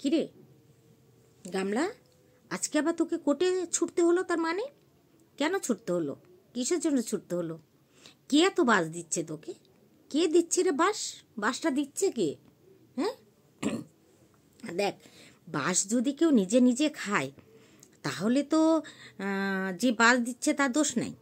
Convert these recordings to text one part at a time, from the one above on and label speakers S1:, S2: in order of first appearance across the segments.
S1: কিরে গামলা আজকে আবার তোকে কোর্টে ছুটতে হলো তার মানে কেন ছুটতে হলো কিসের জন্য ছুটতে হলো কে এত বাস দিচ্ছে তোকে কে দিচ্ছে রে বাস বাসটা দিচ্ছে কে হ্যাঁ দেখ বাস যদি কেউ নিজে নিজে খায় তাহলে তো যে বাস দিচ্ছে তার দোষ নাই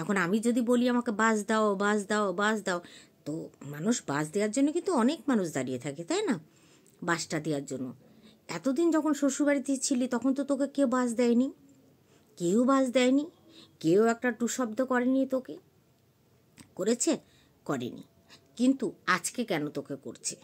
S1: এখন আমি যদি বলি আমাকে বাস দাও বাস দাও বাস দাও তো মানুষ বাস দেওয়ার জন্য কিন্তু অনেক মানুষ দাঁড়িয়ে থাকে তাই না বাসটা দেওয়ার জন্য এতদিন যখন শ্বশুরবাড়িতে ছিলি তখন তো তোকে কেউ বাস দেয়নি কেউ বাস দেয়নি কেউ একটা টু শব্দ করেনি তোকে করেছে করেনি কিন্তু আজকে কেন তোকে করছে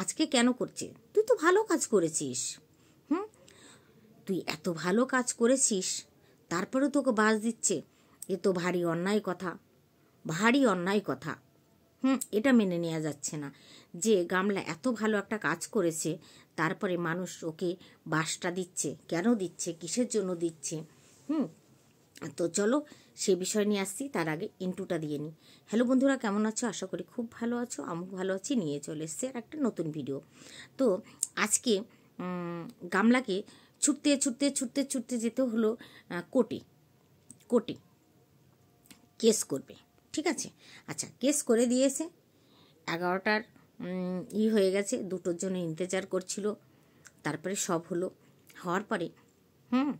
S1: আজকে কেন করছে তুই তো ভালো কাজ করেছিস হুম তুই এত ভালো কাজ করেছিস তারপরে তোকে বাস দিচ্ছে এ তো ভারী অন্যায় কথা ভারী অন্যায় কথা হুম এটা মেনে নেওয়া যাচ্ছে না যে গামলা এত ভালো একটা কাজ করেছে তারপরে মানুষ ওকে বাসটা দিচ্ছে কেন দিচ্ছে কিসের জন্য দিচ্ছে হুম তো চলো সে বিষয় নিয়ে আসছি তার আগে ইন্টুটা দিয়ে নিই হ্যালো বন্ধুরা কেমন আছো আশা করি খুব ভালো আছো আমি ভালো আছি নিয়ে চলে এসছে আর একটা নতুন ভিডিও তো আজকে গামলাকে ছুটতে ছুটতে ছুটতে ছুটতে যেতে হলো কোটি কোটি কেস করবে ঠিক আছে আচ্ছা কেস করে দিয়েছে এগারোটার ই হয়ে গেছে দুটোর জন্য ইন্তজার করছিল তারপরে সব হলো হওয়ার পরে হুম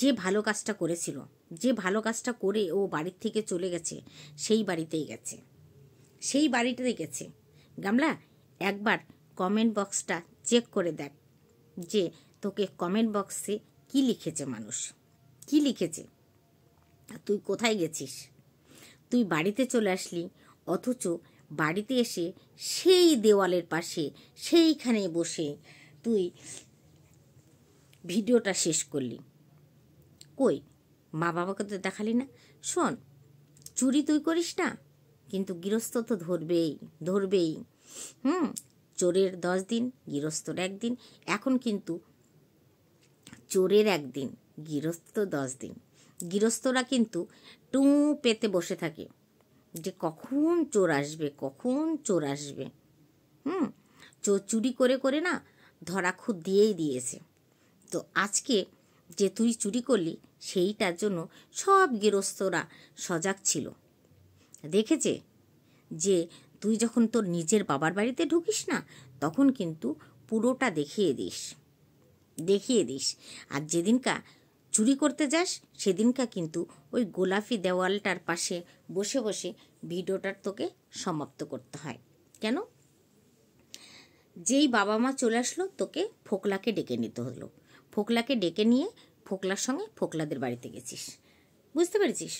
S1: যে ভালো কাজটা করেছিল যে ভালো কাজটা করে ও বাড়ির থেকে চলে গেছে সেই বাড়িতেই গেছে সেই বাড়িটাতে গেছে গামলা একবার কমেন্ট বক্সটা চেক করে দেখ যে তোকে কমেন্ট বক্সে কি লিখেছে মানুষ কি লিখেছে তুই কোথায় গেছিস তুই বাড়িতে চলে আসলি অথচ বাড়িতে এসে সেই দেওয়ালের পাশে সেইখানে বসে তুই ভিডিওটা শেষ করলি কই মা বাবাকে তো দেখালি না শোন চুরি তুই করিস না কিন্তু গৃহস্থ তো ধরবেই ধরবেই হুম চোরের দশ দিন গৃহস্থর একদিন এখন কিন্তু চোরের একদিন গৃহস্থ দশ দিন গৃহস্থরা কিন্তু টু পেতে বসে থাকে যে কখন চোর আসবে কখন চোর আসবে হুম চোর চুরি করে করে না ধরা খুব দিয়েই দিয়েছে তো আজকে যে তুই চুরি করলি সেইটার জন্য সব গৃহস্থরা সজাগ ছিল দেখেছে যে তুই যখন তোর নিজের বাবার বাড়িতে ঢুকিস না তখন কিন্তু পুরোটা দেখিয়ে দিস দেখিয়ে দিস আর যেদিনকা চুরি করতে যাস সেদিনকা কিন্তু ওই গোলাপি দেওয়ালটার পাশে বসে বসে ভিডিওটার তোকে সমাপ্ত করতে হয় কেন যেই বাবা মা চলে আসলো তোকে ফোকলাকে ডেকে নিতে হলো ফোকলাকে ডেকে নিয়ে ফোকলার সঙ্গে ফোকলাদের বাড়িতে গেছিস বুঝতে পেরেছিস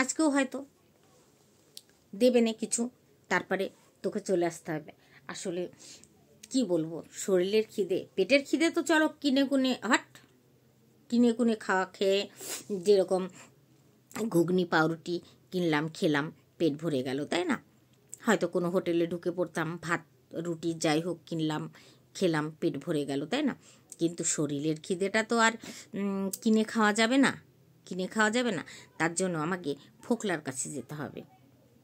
S1: আজকেও হয়তো দেবে না কিছু তারপরে তোকে চলে আসতে হবে আসলে কি বলবো শরীরের খিদে পেটের খিদে তো চলো কিনে কুনে হট কিনে কুনে খাওয়া খেয়ে যেরকম ঘুগনি পাউরুটি কিনলাম খেলাম পেট ভরে গেল তাই না হয়তো কোনো হোটেলে ঢুকে পড়তাম ভাত রুটি যাই হোক কিনলাম খেলাম পেট ভরে গেল তাই না কিন্তু শরীরের খিদেটা তো আর কিনে খাওয়া যাবে না কিনে খাওয়া যাবে না তার জন্য আমাকে ফোকলার কাছে যেতে হবে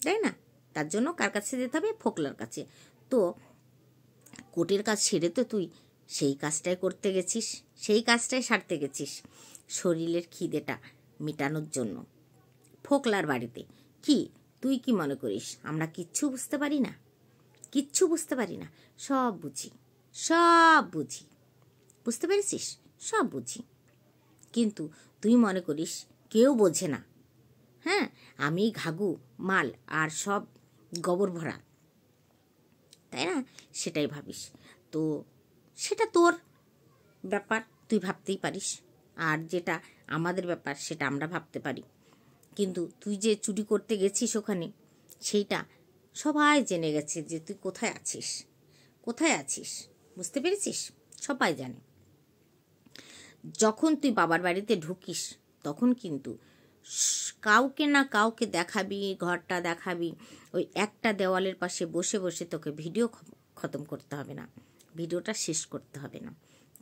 S1: তাই না তার জন্য কার কাছে যেতে হবে ফোকলার কাছে তো কোটের কাজ সেরে তো তুই সেই কাজটাই করতে গেছিস সেই কাজটাই সারতে গেছিস শরীরের খিদেটা মেটানোর জন্য ফোকলার বাড়িতে কি তুই কি মনে করিস আমরা কিচ্ছু বুঝতে পারি না কিচ্ছু বুঝতে পারি না সব বুঝি সব বুঝি বুঝতে পেরেছিস সব বুঝি কিন্তু তুই মনে করিস কেউ বোঝে না হ্যাঁ আমি ঘাগু মাল আর সব গোবর ভরা তাই না সেটাই ভাবিস তো সেটা তোর ব্যাপার তুই ভাবতেই পারিস আর যেটা আমাদের ব্যাপার সেটা আমরা ভাবতে পারি কিন্তু তুই যে চুরি করতে গেছিস ওখানে সেইটা সবাই জেনে গেছে যে তুই কোথায় আছিস কোথায় আছিস বুঝতে পেরেছিস সবাই জানে যখন তুই বাবার বাড়িতে ঢুকিস তখন কিন্তু কাউকে না কাউকে দেখাবি ঘরটা দেখাবি ওই একটা দেওয়ালের পাশে বসে বসে তোকে ভিডিও খতম করতে হবে না ভিডিওটা শেষ করতে হবে না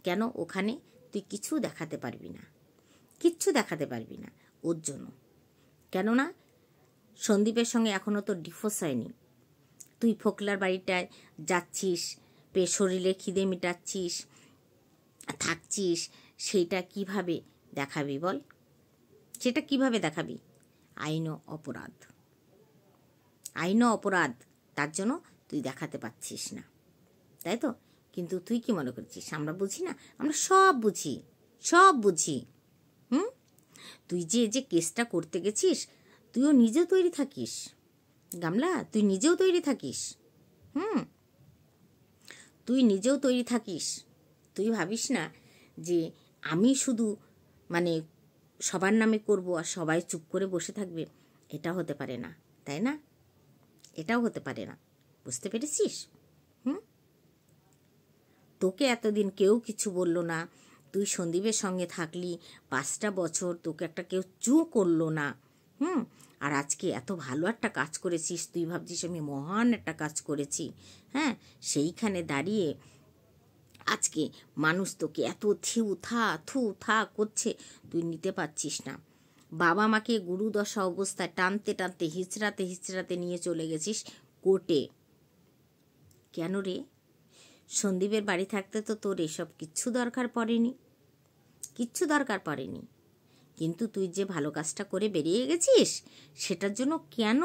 S1: কেন ওখানে তুই কিছু দেখাতে পারবি না কিচ্ছু দেখাতে পারবি না ওর জন্য কেননা সন্দীপের সঙ্গে এখনও তো ডিফোর্স হয়নি তুই ফোকলার বাড়িটায় যাচ্ছিস পে শরীরে খিদে মেটাচ্ছিস থাকছিস সেটা কিভাবে দেখাবি বল সেটা কিভাবে দেখাবি আইন অপরাধ আইন অপরাধ তার জন্য তুই দেখাতে পারছিস না তাই তো কিন্তু তুই কি মনে করছিস আমরা বুঝি না আমরা সব বুঝি সব বুঝি হুম তুই যে যে কেসটা করতে গেছিস তুইও নিজেও তৈরি থাকিস গামলা তুই নিজেও তৈরি থাকিস হুম তুই নিজেও তৈরি থাকিস তুই ভাবিস না যে আমি শুধু মানে সবার নামে করব আর সবাই চুপ করে বসে থাকবে এটা হতে পারে না তাই না এটাও হতে পারে না বুঝতে পেরেছিস তোকে এতদিন কেউ কিছু বলল না তুই সন্দীপের সঙ্গে থাকলি পাঁচটা বছর তোকে একটা কেউ চু করলো না হুম আর আজকে এত ভালো একটা কাজ করেছিস তুই ভাবছিস আমি মহান একটা কাজ করেছি হ্যাঁ সেইখানে দাঁড়িয়ে আজকে মানুষ তোকে এত থিউ থা থু থা করছে তুই নিতে পারছিস না বাবা মাকে গুরুদশা অবস্থায় টানতে টানতে হিচড়াতে হিচড়াতে নিয়ে চলে গেছিস কোর্টে কেন রে সন্দীপের বাড়ি থাকতে তো তোর এসব কিচ্ছু দরকার পড়েনি কিচ্ছু দরকার পড়েনি কিন্তু তুই যে ভালো কাজটা করে বেরিয়ে গেছিস সেটার জন্য কেন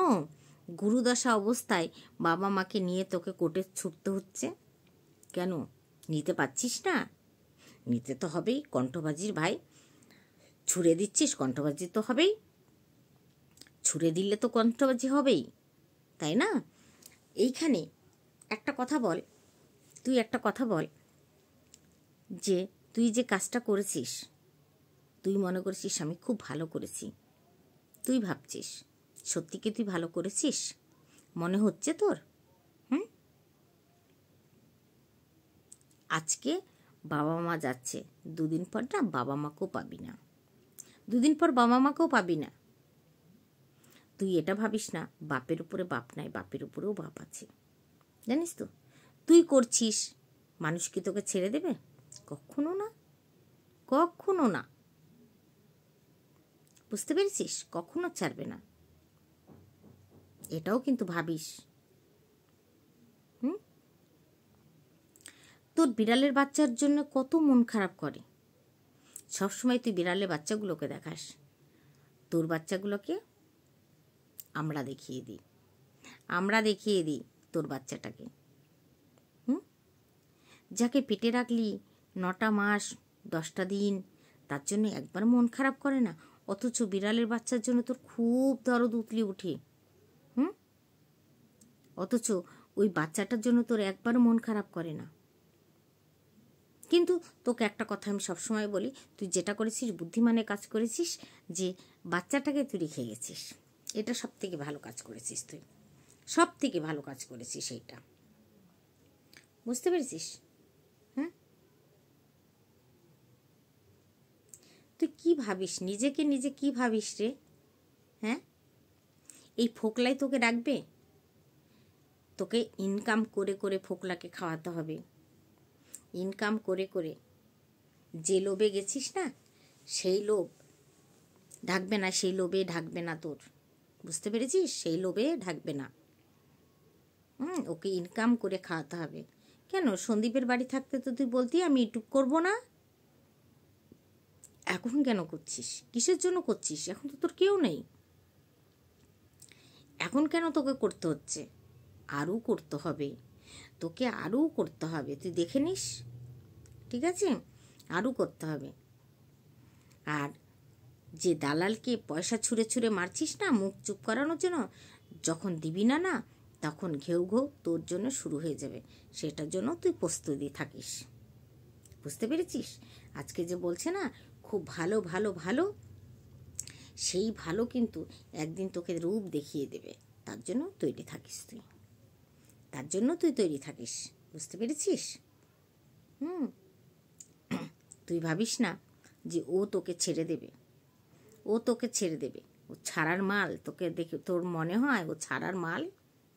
S1: গুরুদশা অবস্থায় বাবা মাকে নিয়ে তোকে কোর্টে ছুটতে হচ্ছে কেন নিতে পারছিস না নিতে তো হবেই কণ্ঠবাজির ভাই ছুড়ে দিচ্ছিস কণ্ঠবাজি তো হবেই ছুঁড়ে দিলে তো কণ্ঠবাজি হবেই তাই না এইখানে একটা কথা বল তুই একটা কথা বল যে তুই যে কাজটা করেছিস তুই মনে করেছিস আমি খুব ভালো করেছি তুই ভাবছিস সত্যি কি তুই ভালো করেছিস মনে হচ্ছে তোর হুম আজকে বাবা মা যাচ্ছে দুদিন পর না বাবা মাকেও পাবি না দুদিন পর বাবা মাকেও পাবি না তুই এটা ভাবিস না বাপের উপরে বাপ নাই বাপের উপরেও বাপ আছে জানিস তো তুই করছিস মানুষ কি তোকে ছেড়ে দেবে কখনো না কখনো না বুঝতে পেরেছিস কখনো ছাড়বে না এটাও কিন্তু ভাবিস হুম তোর বিড়ালের বাচ্চার জন্য কত মন খারাপ করে সবসময় তুই বিড়ালের বাচ্চাগুলোকে দেখাস তোর বাচ্চাগুলোকে আমরা দেখিয়ে দিই আমরা দেখিয়ে দিই তোর বাচ্চাটাকে যাকে পেটে রাখলি নটা মাস দশটা দিন তার জন্য একবার মন খারাপ করে না অথচ বিড়ালের বাচ্চার জন্য তোর খুব দরদ উতলি উঠে হুম অথচ ওই বাচ্চাটার জন্য তোর একবারও মন খারাপ করে না কিন্তু তোকে একটা কথা আমি সবসময় বলি তুই যেটা করেছিস বুদ্ধিমানের কাজ করেছিস যে বাচ্চাটাকে তুই রেখে গেছিস এটা সব থেকে ভালো কাজ করেছিস তুই সব থেকে ভালো কাজ করেছিস এইটা বুঝতে পেরেছিস ভাবিস নিজেকে নিজে কি ভাবিস রে হ্যাঁ এই ফোকলাই তোকে রাখবে তোকে ইনকাম করে করে ফোকলাকে খাওয়াতে হবে ইনকাম করে করে যে লোভে গেছিস না সেই লোভ ঢাকবে না সেই লোভে ঢাকবে না তোর বুঝতে পেরেছিস সেই লোভে ঢাকবে না হুম ওকে ইনকাম করে খাওয়াতে হবে কেন সন্দীপের বাড়ি থাকতে তো তুই বলতি আমি ইউটিউব করবো না এখন কেন করছিস কিসের জন্য করছিস এখন তো তোর কেউ নেই এখন কেন তোকে করতে হচ্ছে আরও করতে হবে তোকে আরও করতে হবে তুই দেখে নিস ঠিক আছে আরও করতে হবে আর যে দালালকে পয়সা ছুঁড়ে ছুঁড়ে মারছিস না মুখ চুপ করানোর জন্য যখন দিবি না না তখন ঘেউ ঘেউ তোর জন্য শুরু হয়ে যাবে সেটার জন্য তুই প্রস্তুতি থাকিস বুঝতে পেরেছিস আজকে যে বলছে না খুব ভালো ভালো ভালো সেই ভালো কিন্তু একদিন তোকে রূপ দেখিয়ে দেবে তার জন্য তৈরি থাকিস তুই তার জন্য তুই তৈরি থাকিস বুঝতে পেরেছিস হুম তুই ভাবিস না যে ও তোকে ছেড়ে দেবে ও তোকে ছেড়ে দেবে ও ছাড়ার মাল তোকে দেখে তোর মনে হয় ও ছাড়ার মাল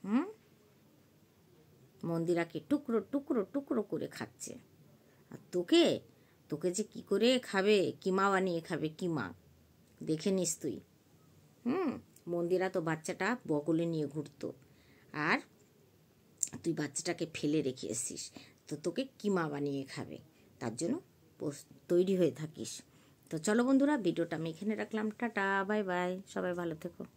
S1: হুম মন্দিরাকে টুকরো টুকরো টুকরো করে খাচ্ছে আর তোকে তোকে যে কি করে খাবে কিমা বানিয়ে খাবে কিমা দেখে নিস তুই হুম মন্দিরা তো বাচ্চাটা বগলে নিয়ে ঘুরতো আর তুই বাচ্চাটাকে ফেলে রেখে এসছিস তো তোকে কিমা বানিয়ে খাবে তার জন্য তৈরি হয়ে থাকিস তো চলো বন্ধুরা ভিডিওটা আমি এখানে রাখলাম টাটা বাই বাই সবাই ভালো থেকো